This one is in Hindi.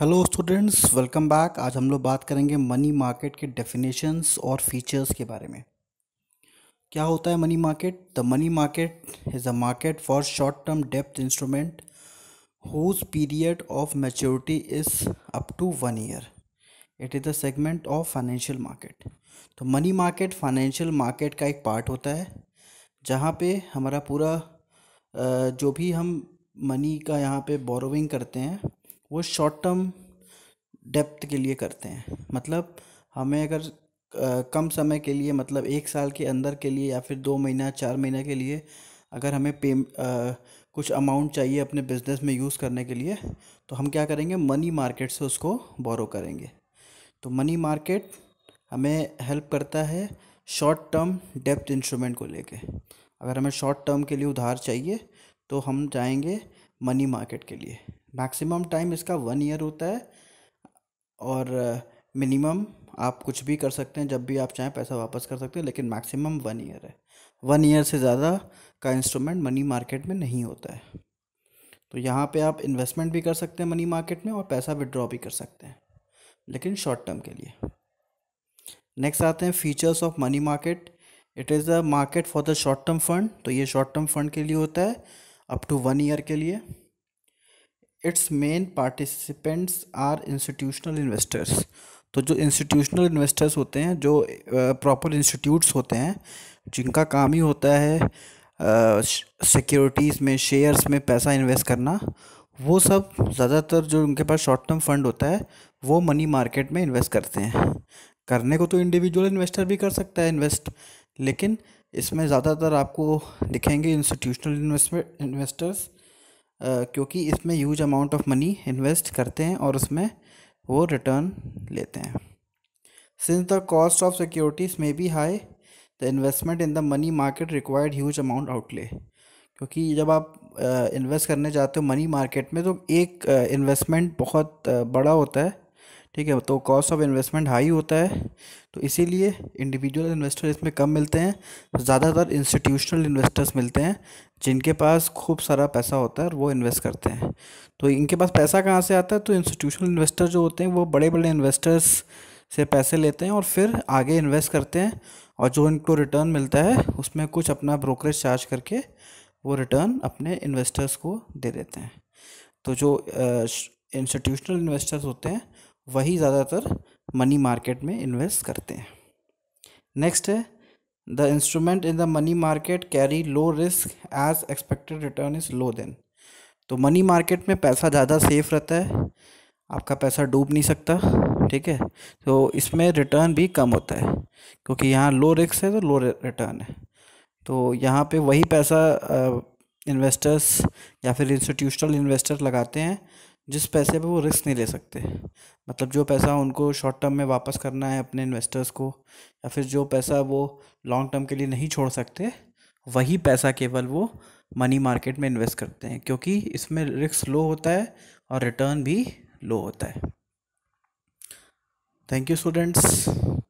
हेलो स्टूडेंट्स वेलकम बैक आज हम लोग बात करेंगे मनी मार्केट के डेफिनेशंस और फीचर्स के बारे में क्या होता है money market the money market is a market for short term डेप्थ instrument whose period of maturity is up to one year it is the segment of financial market तो मनी मार्केट फाइनेंशियल मार्केट का एक पार्ट होता है जहाँ पे हमारा पूरा जो भी हम मनी का यहाँ पे बोरोविंग करते हैं वो शॉर्ट टर्म डेप्थ के लिए करते हैं मतलब हमें अगर कम समय के लिए मतलब एक साल के अंदर के लिए या फिर दो महीना चार महीना के लिए अगर हमें पे आ, कुछ अमाउंट चाहिए अपने बिजनेस में यूज़ करने के लिए तो हम क्या करेंगे मनी मार्केट से उसको बोरो करेंगे तो मनी मार्केट हमें हेल्प करता है शॉर्ट टर्म डेप्थ इंस्ट्रूमेंट को लेके अगर हमें शॉर्ट टर्म के लिए उधार चाहिए तो हम जाएंगे मनी मार्केट के लिए मैक्सिमम टाइम इसका वन ईयर होता है और मिनिमम आप कुछ भी कर सकते हैं जब भी आप चाहें पैसा वापस कर सकते हैं लेकिन मैक्सिमम वन ईयर है वन ईयर से ज़्यादा का इंस्ट्रूमेंट मनी मार्केट में नहीं होता है तो यहाँ पे आप इन्वेस्टमेंट भी कर सकते हैं मनी मार्केट में और पैसा विड्रॉ भी कर सकते हैं लेकिन शॉर्ट टर्म के लिए नेक्स्ट आते हैं features of money market it is the market for the short term fund तो ये शॉर्ट टर्म फंड के लिए होता है अप टू वन ईयर के लिए its main participants are institutional investors तो जो इंस्टीट्यूशनल इन्वेस्टर्स होते हैं जो प्रॉपर इंस्टीट्यूट्स होते हैं जिनका काम ही होता है सिक्योरिटीज़ uh, में शेयर्स में पैसा इन्वेस्ट करना वो सब ज़्यादातर जो उनके पास शॉर्ट टर्म फंड होता है वो मनी मार्केट में इन्वेस्ट करते हैं करने को तो इंडिविजुअल इन्वेस्टर भी कर सकता है इन्वेस्ट लेकिन इसमें ज़्यादातर आपको दिखेंगे इंस्टीट्यूशनल इन्वेस्टमेंट इन्वेस्टर्स क्योंकि इसमें huge amount of money invest करते हैं और उसमें वो रिटर्न लेते हैं since the cost of securities may be high the investment in the money market required huge amount outlay क्योंकि जब आप इन्वेस्ट करने जाते हो मनी मार्केट में तो एक इन्वेस्टमेंट बहुत बड़ा होता है ठीक है तो कॉस्ट ऑफ इन्वेस्टमेंट हाई होता है तो इसीलिए इंडिविजुअल इन्वेस्टर इसमें कम मिलते हैं ज़्यादातर इंस्टीट्यूशनल इन्वेस्टर्स मिलते हैं जिनके पास खूब सारा पैसा होता है और वो इन्वेस्ट करते हैं तो इनके पास पैसा कहाँ से आता है तो इंस्टीट्यूशनल इन्वेस्टर जो होते हैं वो बड़े बड़े इन्वेस्टर्स से पैसे लेते हैं और फिर आगे इन्वेस्ट करते हैं और जो इनको रिटर्न मिलता है उसमें कुछ अपना ब्रोकरेज चार्ज करके वो रिटर्न अपने इन्वेस्टर्स को दे देते हैं तो जो इंस्टीट्यूशनल इन्वेस्टर्स होते हैं वही ज़्यादातर मनी मार्केट में इन्वेस्ट करते हैं नेक्स्ट है the instrument in the money market carry low risk as expected return is low then तो मनी मार्केट में पैसा ज़्यादा सेफ रहता है आपका पैसा डूब नहीं सकता ठीक है तो इसमें रिटर्न भी कम होता है क्योंकि यहाँ लो रिस्क है तो लो रिटर्न है तो यहाँ पे वही पैसा इन्वेस्टर्स या फिर इंस्टीट्यूशनल इन्वेस्टर लगाते हैं जिस पैसे पे वो रिस्क नहीं ले सकते मतलब जो पैसा उनको शॉर्ट टर्म में वापस करना है अपने इन्वेस्टर्स को या फिर जो पैसा वो लॉन्ग टर्म के लिए नहीं छोड़ सकते वही पैसा केवल वो मनी मार्केट में इन्वेस्ट करते हैं क्योंकि इसमें रिस्क लो होता है और रिटर्न भी लो होता है थैंक यू स्टूडेंट्स